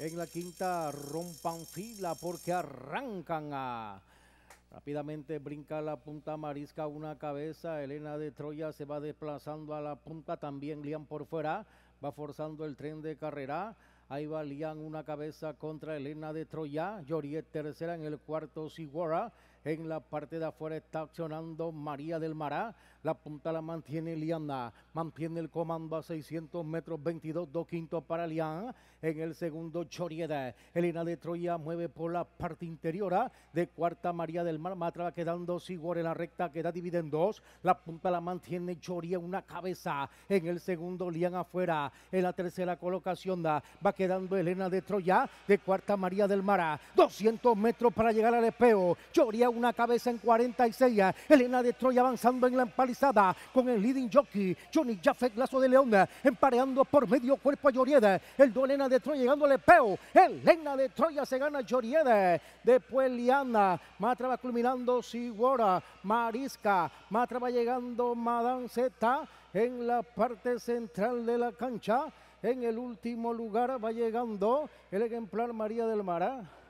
en la quinta rompan fila porque arrancan a... Rápidamente brinca la punta Marisca una cabeza, Elena de Troya se va desplazando a la punta, también Lian por fuera, va forzando el tren de carrera. Ahí va Lian una cabeza contra Elena de Troya, Lloriet tercera en el cuarto Siguara. En la parte de afuera está accionando María del Mará. La punta la mantiene Liana. Mantiene el comando a 600 metros, 22, 2 quintos para Liana. En el segundo, Chorieda. Elena de Troya mueve por la parte interior. ¿ah? De cuarta, María del Mar. Matra quedando Sigor en la recta, queda dividida en dos. La punta la mantiene Choría, una cabeza. En el segundo, Liana afuera. En la tercera colocación da. ¿ah? va quedando Elena de Troya. De cuarta, María del Mar. 200 metros para llegar al espejo, Choría una cabeza en 46. Elena de Troya avanzando en la empalizada con el leading jockey. Johnny Jaffe, Lazo de León, empareando por medio cuerpo a Llorieda. El do Elena de Troya llegándole peo. Elena de Troya se gana Llorieda. Después Liana. Matra va culminando Siguora Marisca. Matra va llegando Madame Z en la parte central de la cancha. En el último lugar va llegando el ejemplar María del Mara.